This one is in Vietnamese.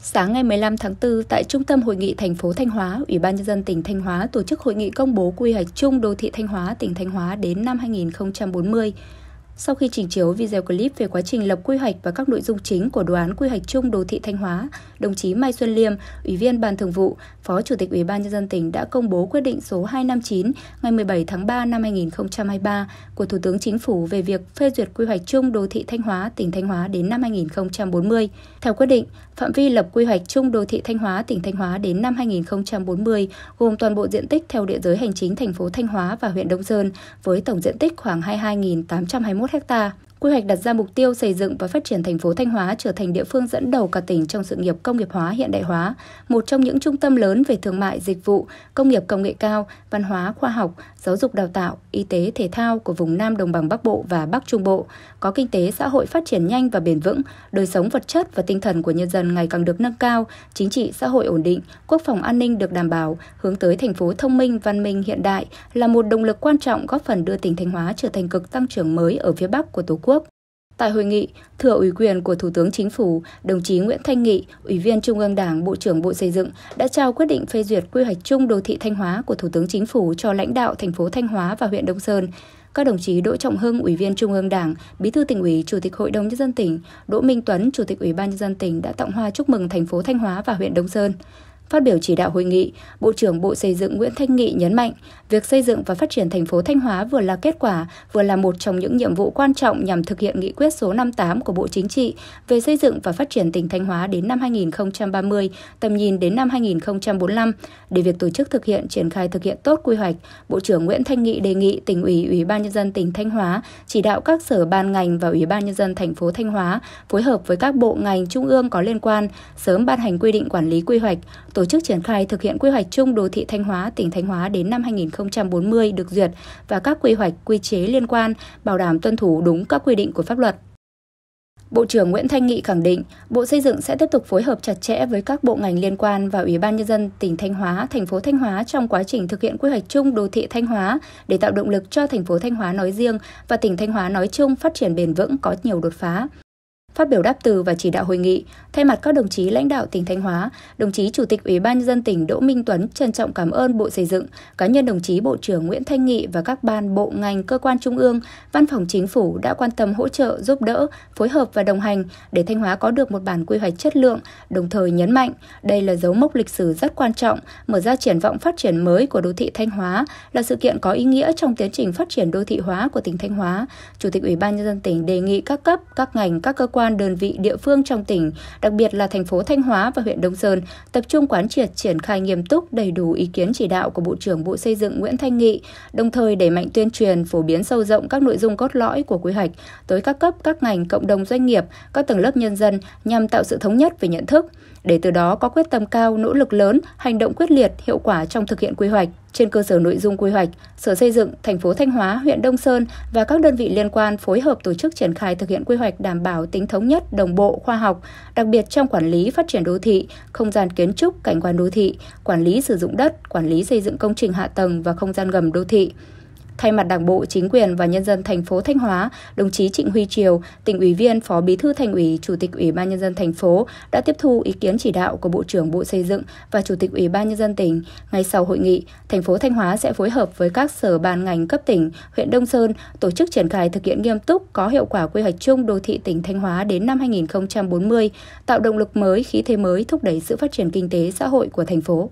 Sáng ngày 15 tháng 4, tại Trung tâm Hội nghị thành phố Thanh Hóa, Ủy ban Nhân dân tỉnh Thanh Hóa tổ chức hội nghị công bố quy hoạch chung đô thị Thanh Hóa, tỉnh Thanh Hóa đến năm 2040. Sau khi trình chiếu video clip về quá trình lập quy hoạch và các nội dung chính của đồ án quy hoạch chung đô thị Thanh Hóa, đồng chí Mai Xuân Liêm, Ủy viên Ban Thường vụ, Phó Chủ tịch Ủy ban nhân dân tỉnh đã công bố quyết định số 259 ngày 17 tháng 3 năm 2023 của Thủ tướng Chính phủ về việc phê duyệt quy hoạch chung đô thị Thanh Hóa, tỉnh Thanh Hóa đến năm 2040. Theo quyết định, phạm vi lập quy hoạch chung đô thị Thanh Hóa, tỉnh Thanh Hóa đến năm 2040 gồm toàn bộ diện tích theo địa giới hành chính thành phố Thanh Hóa và huyện Đông Sơn với tổng diện tích khoảng 22.821 hecta Quy hoạch đặt ra mục tiêu xây dựng và phát triển thành phố Thanh Hóa trở thành địa phương dẫn đầu cả tỉnh trong sự nghiệp công nghiệp hóa hiện đại hóa, một trong những trung tâm lớn về thương mại, dịch vụ, công nghiệp công nghệ cao, văn hóa, khoa học, giáo dục đào tạo, y tế, thể thao của vùng Nam Đồng bằng Bắc Bộ và Bắc Trung Bộ, có kinh tế xã hội phát triển nhanh và bền vững, đời sống vật chất và tinh thần của nhân dân ngày càng được nâng cao, chính trị xã hội ổn định, quốc phòng an ninh được đảm bảo, hướng tới thành phố thông minh, văn minh hiện đại là một động lực quan trọng góp phần đưa tỉnh Thanh Hóa trở thành cực tăng trưởng mới ở phía Bắc của Tổ quốc Tại hội nghị, thừa ủy quyền của Thủ tướng Chính phủ, đồng chí Nguyễn Thanh Nghị, Ủy viên Trung ương Đảng, Bộ trưởng Bộ Xây dựng đã trao quyết định phê duyệt quy hoạch chung đô thị Thanh Hóa của Thủ tướng Chính phủ cho lãnh đạo thành phố Thanh Hóa và huyện Đông Sơn. Các đồng chí Đỗ Trọng Hưng, Ủy viên Trung ương Đảng, Bí thư tỉnh ủy, Chủ tịch Hội đồng nhân dân tỉnh, Đỗ Minh Tuấn, Chủ tịch Ủy ban nhân dân tỉnh đã tặng hoa chúc mừng thành phố Thanh Hóa và huyện Đông Sơn. Phát biểu chỉ đạo hội nghị, Bộ trưởng Bộ Xây dựng Nguyễn Thanh Nghị nhấn mạnh, việc xây dựng và phát triển thành phố Thanh Hóa vừa là kết quả, vừa là một trong những nhiệm vụ quan trọng nhằm thực hiện nghị quyết số 58 của Bộ Chính trị về xây dựng và phát triển tỉnh Thanh Hóa đến năm 2030, tầm nhìn đến năm 2045. Để việc tổ chức thực hiện triển khai thực hiện tốt quy hoạch, Bộ trưởng Nguyễn Thanh Nghị đề nghị tỉnh ủy, ủy ban nhân dân tỉnh Thanh Hóa chỉ đạo các sở ban ngành và ủy ban nhân dân thành phố Thanh Hóa phối hợp với các bộ ngành trung ương có liên quan sớm ban hành quy định quản lý quy hoạch, tổ chức triển khai thực hiện quy hoạch chung đô thị Thanh Hóa, tỉnh Thanh Hóa đến năm 2040 được duyệt và các quy hoạch, quy chế liên quan, bảo đảm tuân thủ đúng các quy định của pháp luật. Bộ trưởng Nguyễn Thanh Nghị khẳng định, Bộ Xây dựng sẽ tiếp tục phối hợp chặt chẽ với các bộ ngành liên quan và Ủy ban nhân dân tỉnh Thanh Hóa, thành phố Thanh Hóa trong quá trình thực hiện quy hoạch chung đô thị Thanh Hóa để tạo động lực cho thành phố Thanh Hóa nói riêng và tỉnh Thanh Hóa nói chung phát triển bền vững có nhiều đột phá phát biểu đáp từ và chỉ đạo hội nghị, thay mặt các đồng chí lãnh đạo tỉnh Thanh Hóa, đồng chí Chủ tịch Ủy ban nhân dân tỉnh Đỗ Minh Tuấn trân trọng cảm ơn Bộ Xây dựng, cá nhân đồng chí Bộ trưởng Nguyễn Thanh Nghị và các ban bộ ngành cơ quan trung ương, văn phòng chính phủ đã quan tâm hỗ trợ, giúp đỡ, phối hợp và đồng hành để Thanh Hóa có được một bản quy hoạch chất lượng, đồng thời nhấn mạnh đây là dấu mốc lịch sử rất quan trọng, mở ra triển vọng phát triển mới của đô thị Thanh Hóa, là sự kiện có ý nghĩa trong tiến trình phát triển đô thị hóa của tỉnh Thanh Hóa. Chủ tịch Ủy ban nhân dân tỉnh đề nghị các cấp, các ngành, các cơ quan quan đơn vị địa phương trong tỉnh, đặc biệt là thành phố Thanh Hóa và huyện Đông Sơn, tập trung quán triệt triển khai nghiêm túc đầy đủ ý kiến chỉ đạo của Bộ trưởng Bộ Xây dựng Nguyễn Thanh Nghị, đồng thời đẩy mạnh tuyên truyền, phổ biến sâu rộng các nội dung cốt lõi của quy hoạch tới các cấp, các ngành, cộng đồng doanh nghiệp, các tầng lớp nhân dân nhằm tạo sự thống nhất về nhận thức để từ đó có quyết tâm cao, nỗ lực lớn, hành động quyết liệt, hiệu quả trong thực hiện quy hoạch. Trên cơ sở nội dung quy hoạch, Sở Xây dựng, thành phố Thanh Hóa, huyện Đông Sơn và các đơn vị liên quan phối hợp tổ chức triển khai thực hiện quy hoạch đảm bảo tính thống nhất, đồng bộ, khoa học, đặc biệt trong quản lý phát triển đô thị, không gian kiến trúc, cảnh quan đô thị, quản lý sử dụng đất, quản lý xây dựng công trình hạ tầng và không gian ngầm đô thị. Thay mặt Đảng bộ, chính quyền và nhân dân thành phố Thanh Hóa, đồng chí Trịnh Huy Triều, tỉnh ủy viên, Phó Bí thư Thành ủy, Chủ tịch Ủy ban nhân dân thành phố đã tiếp thu ý kiến chỉ đạo của Bộ trưởng Bộ Xây dựng và Chủ tịch Ủy ban nhân dân tỉnh. Ngay sau hội nghị, thành phố Thanh Hóa sẽ phối hợp với các sở ban ngành cấp tỉnh, huyện Đông Sơn tổ chức triển khai thực hiện nghiêm túc có hiệu quả quy hoạch chung đô thị tỉnh Thanh Hóa đến năm 2040, tạo động lực mới, khí thế mới thúc đẩy sự phát triển kinh tế xã hội của thành phố.